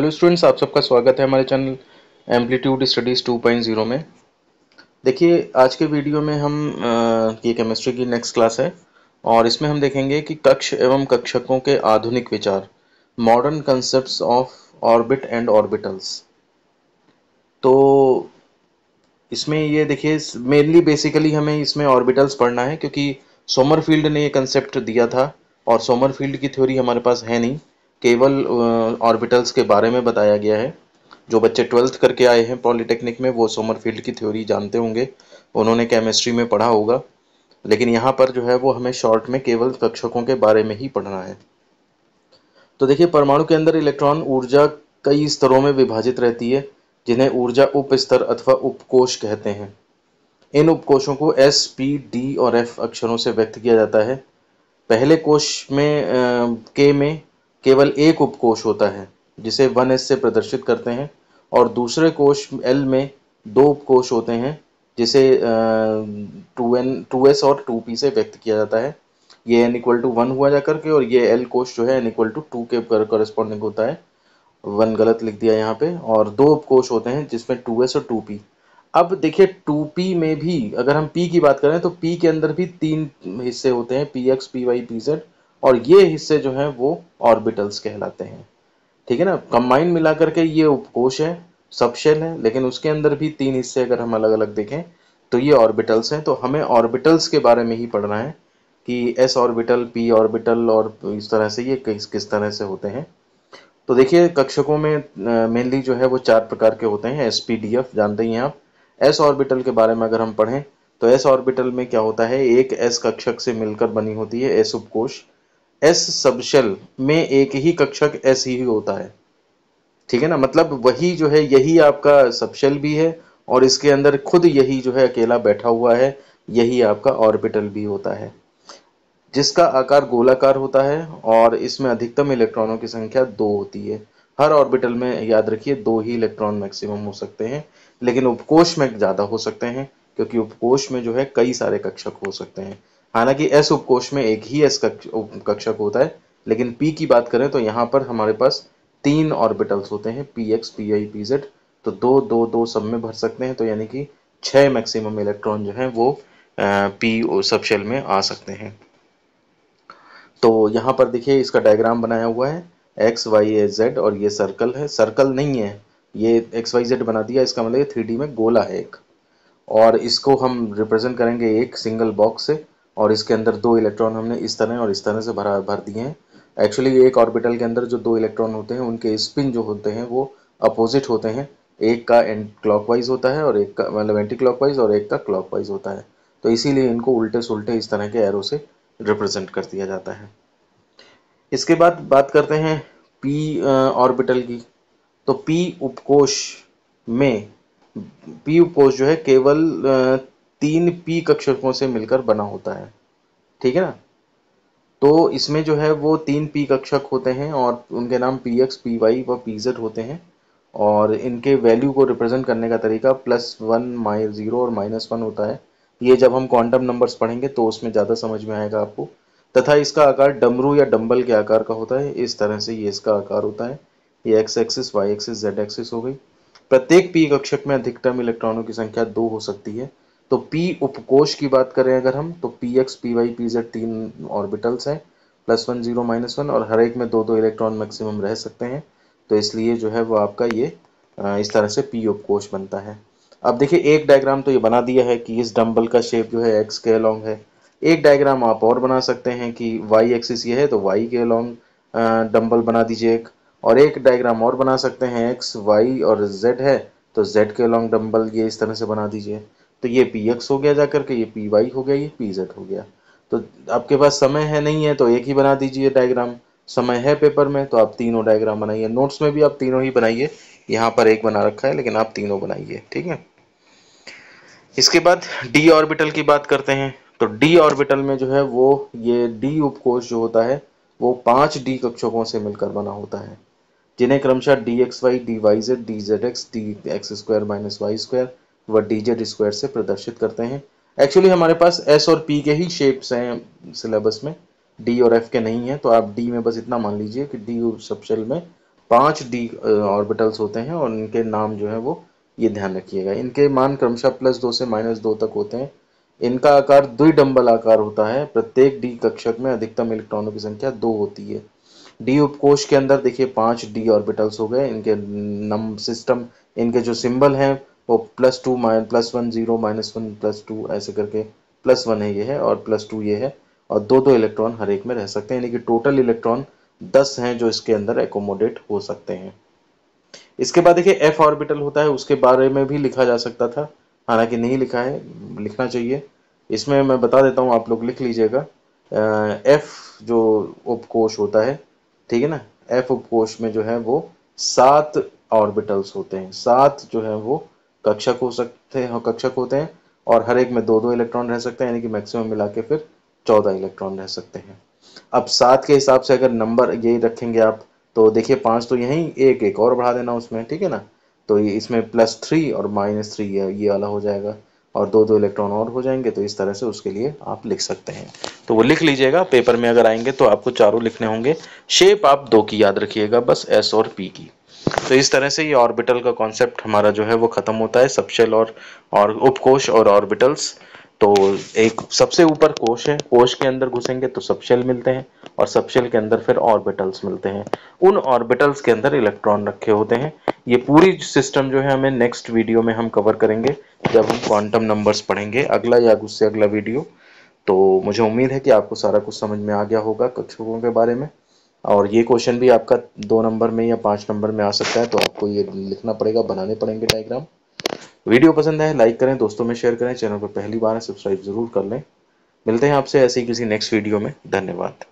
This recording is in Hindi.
हेलो स्टूडेंट्स आप सबका स्वागत है हमारे चैनल एम्पलीट्यूड स्टडीज़ 2.0 में देखिए आज के वीडियो में हम ये केमिस्ट्री की नेक्स्ट क्लास है और इसमें हम देखेंगे कि कक्ष एवं कक्षकों के आधुनिक विचार modern concept of orbit and orbitals तो इसमें ये देखिए मेनली बेसिकली हमें इसमें ऑर्बिटल्स पढ़ना है क्योंकि सोमरफील्ड ने ये कंसेप्ट दिया था और सोमरफील्ड की थ्योरी हमारे पास है नहीं केवल ऑर्बिटल्स के बारे में बताया गया है जो बच्चे ट्वेल्थ करके आए हैं पॉलिटेक्निक में वो सोमरफील्ड की थ्योरी जानते होंगे उन्होंने केमिस्ट्री में पढ़ा होगा लेकिन यहाँ पर जो है वो हमें शॉर्ट में केवल कक्षकों के बारे में ही पढ़ना है तो देखिए परमाणु के अंदर इलेक्ट्रॉन ऊर्जा कई स्तरों में विभाजित रहती है जिन्हें ऊर्जा उप स्तर अथवा उपकोष कहते हैं इन उपकोषों को एस पी डी और एफ अक्षरों से व्यक्त किया जाता है पहले कोश में आ, के में केवल एक उपकोष होता है जिसे वन एस से प्रदर्शित करते हैं और दूसरे कोश एल में दो उपकोष होते हैं जिसे टू एन टू एस और टू पी से व्यक्त किया जाता है ये एन इक्वल टू वन हुआ जा करके और ये एल कोश जो है एन इक्वल टू टू के करस्पॉन्डिंग होता है वन गलत लिख दिया यहाँ पे और दो उपकोष होते हैं जिसमें टू एस और टू पी अब देखिए टू पी में भी अगर हम पी की बात करें तो पी के अंदर भी तीन हिस्से होते हैं P X P Y P Z और ये हिस्से जो हैं वो ऑर्बिटल्स कहलाते हैं ठीक है ना कंबाइन मिला करके ये उपकोश है सबशेल है लेकिन उसके अंदर भी तीन हिस्से अगर हम अलग अलग देखें तो ये ऑर्बिटल्स हैं तो हमें ऑर्बिटल्स के बारे में ही पढ़ना है कि एस ऑर्बिटल पी ऑर्बिटल और इस तरह से ये किस किस तरह से होते हैं तो देखिए कक्षकों में मेनली जो है वो चार प्रकार के होते हैं एस पी डी एफ जानते ही हैं आप एस ऑर्बिटल के बारे में अगर हम पढ़ें तो एस ऑर्बिटल में क्या होता है एक एस कक्षक से मिलकर बनी होती है एस उपकोष एस सबशेल में एक ही कक्षक एस ही होता है ठीक है ना मतलब वही जो है यही आपका सबशेल भी है और इसके अंदर खुद यही जो है अकेला बैठा हुआ है यही आपका ऑर्बिटल भी होता है जिसका आकार गोलाकार होता है और इसमें अधिकतम इलेक्ट्रॉनों की संख्या दो होती है हर ऑर्बिटल में याद रखिए दो ही इलेक्ट्रॉन मैक्सिमम हो सकते हैं लेकिन उपकोष में ज़्यादा हो सकते हैं क्योंकि उपकोष में जो है कई सारे कक्षक हो सकते हैं हालांकि एस उपकोष में एक ही एस कक्षक होता है लेकिन पी की बात करें तो यहाँ पर हमारे पास तीन ऑर्बिटल्स होते हैं P X P Y P Z तो दो दो दो सब में भर सकते हैं तो यानी कि छः मैक्सिमम इलेक्ट्रॉन जो हैं वो पी सब शेल में आ सकते हैं तो यहाँ पर देखिए इसका डायग्राम बनाया हुआ है एक्स वाई ए जेड और ये सर्कल है सर्कल नहीं है ये एक्स वाई जेड बना दिया इसका मतलब थ्री डी में गोला है एक और इसको हम रिप्रेजेंट करेंगे एक सिंगल बॉक्स से और इसके अंदर दो इलेक्ट्रॉन हमने इस तरह और इस तरह से भरा भर दिए हैं एक्चुअली एक ऑर्बिटल के अंदर जो दो इलेक्ट्रॉन होते हैं उनके स्पिन जो होते हैं वो अपोजिट होते हैं एक का क्लॉकवाइज होता है और एक का मतलब एंटी क्लॉकवाइज और एक का क्लॉकवाइज होता है तो इसीलिए इनको उल्टे सुलटे इस तरह के एरो से रिप्रेजेंट कर दिया जाता है इसके बाद बात करते हैं पी ऑर्बिटल की तो पी उपकोष में पी उपकोष जो है केवल तीन पी कक्षकों से मिलकर बना होता है ठीक है ना तो इसमें जो है वो तीन पी कक्षक होते हैं और उनके नाम पी एक्स पी वाई व पी जेड होते हैं और इनके वैल्यू को रिप्रेजेंट करने का तरीका प्लस वन माइनस ज़ीरो और माइनस वन होता है ये जब हम क्वांटम नंबर्स पढ़ेंगे तो उसमें ज़्यादा समझ में आएगा आपको तथा इसका आकार डमरू या डम्बल के आकार का होता है इस तरह से ये इसका आकार होता है ये X axis Y axis Z axis हो गई प्रत्येक पी कक्षक में अधिकतम इलेक्ट्रॉनों की संख्या दो हो सकती है तो p उपकोष की बात करें अगर हम तो P X P Y P Z तीन ऑर्बिटल्स हैं plus one zero minus one और हर एक में दो दो इलेक्ट्रॉन मैक्सिमम रह सकते हैं तो इसलिए जो है वो आपका ये इस तरह से पी उपकोष बनता है अब देखिए एक डायग्राम तो ये बना दिया है कि इस डम्बल का शेप जो है एक्स के अलॉन्ग है एक डायग्राम आप और बना सकते हैं कि वाई एक्सिस ये है तो वाई के अलॉन्ग डम्बल बना दीजिए एक और एक डायग्राम और बना सकते हैं एक्स वाई और जेड है तो जेड के अलॉन्ग डम्बल ये इस तरह से बना दीजिए तो ये पी एक्स हो गया जा करके ये पी वाई हो गया ये पी जेड हो गया तो आपके पास समय है नहीं है तो एक ही बना दीजिए डायग्राम समय है पेपर में तो आप तीनों डायग्राम बनाइए नोट्स में भी आप तीनों ही बनाइए यहाँ पर एक बना रखा है लेकिन आप तीनों बनाइए ठीक है इसके बाद डी ऑर्बिटल की बात करते हैं तो डी ऑर्बिटल में जो है वो ये डी उपकोष जो होता है वो पांच डी कक्षकों से मिलकर बना होता है जिन्हें क्रमशः D X Y D Y Z D Z X D X square minus Y square व डीजेड स्क्वायर से प्रदर्शित करते हैं एक्चुअली हमारे पास एस और पी के ही शेप्स हैं सिलेबस में डी और एफ के नहीं है तो आप डी में बस इतना मान लीजिए कि डी सबसेल में पांच डी ऑर्बिटल्स होते हैं और इनके नाम जो है वो ये ध्यान रखिएगा इनके मान क्रमशः प्लस दो से माइनस दो तक होते हैं इनका आकार डम्बल आकार होता है प्रत्येक डी कक्षक में अधिकतम इलेक्ट्रॉनों की संख्या दो होती है डी उपकोष के अंदर देखिए पांच डी ऑर्बिटल्स हो गए इनके नम सिस्टम इनके जो सिंबल हैं वो plus two minus plus one zero minus one plus two ऐसे करके प्लस वन है ये है और प्लस टू ये है और दो दो इलेक्ट्रॉन हर एक में रह सकते हैं यानी कि टोटल इलेक्ट्रॉन दस हैं जो इसके अंदर एकोमोडेट हो सकते हैं इसके बाद देखिए एफ ऑर्बिटल होता है उसके बारे में भी लिखा जा सकता था हालांकि नहीं लिखा है लिखना चाहिए इसमें मैं बता देता हूँ आप लोग लिख लीजिएगा एफ जो उपकोष होता है ठीक है ना एफ उपकोष में जो है वो सात ऑर्बिटल्स होते हैं सात जो है वो कक्षक हो सकते हैं कक्षक होते हैं और हर एक में दो दो इलेक्ट्रॉन रह सकते हैं यानी कि मैक्सिमम मिला के फिर चौदह इलेक्ट्रॉन रह सकते हैं अब सात के हिसाब से अगर नंबर ये रखेंगे आप तो देखिए पाँच तो यहीं एक एक और बढ़ा देना उसमें ठीक है ना तो ये इसमें प्लस थ्री और माइनस थ्री ये ये वाला हो जाएगा और दो दो इलेक्ट्रॉन और हो जाएंगे तो इस तरह से उसके लिए आप लिख सकते हैं तो वो लिख लीजिएगा पेपर में अगर आएंगे तो आपको चारों लिखने होंगे शेप आप दो की याद रखिएगा बस एस और पी की तो इस तरह से ये ऑर्बिटल का कॉन्सेप्ट हमारा जो है वो ख़त्म होता है सबशेल और और उपकोश और ऑर्बिटल्स तो एक सबसे ऊपर कोश है कोश के अंदर घुसेंगे तो सबशेल मिलते हैं और सबशेल के अंदर फिर ऑर्बिटल्स मिलते हैं उन ऑर्बिटल्स के अंदर इलेक्ट्रॉन रखे होते हैं ये पूरी सिस्टम जो है हमें नेक्स्ट वीडियो में हम कवर करेंगे जब हम क्वांटम नंबर्स पढ़ेंगे अगला या उससे अगला वीडियो तो मुझे उम्मीद है कि आपको सारा कुछ समझ में आ गया होगा कक्षकों के बारे में और ये क्वेश्चन भी आपका दो नंबर में या पांच नंबर में आ सकता है तो आपको ये लिखना पड़ेगा बनाने पड़ेंगे डायग्राम वीडियो पसंद आए लाइक करें दोस्तों में शेयर करें चैनल पर पहली बार है सब्सक्राइब जरूर कर लें मिलते हैं आपसे ऐसे ही किसी नेक्स्ट वीडियो में धन्यवाद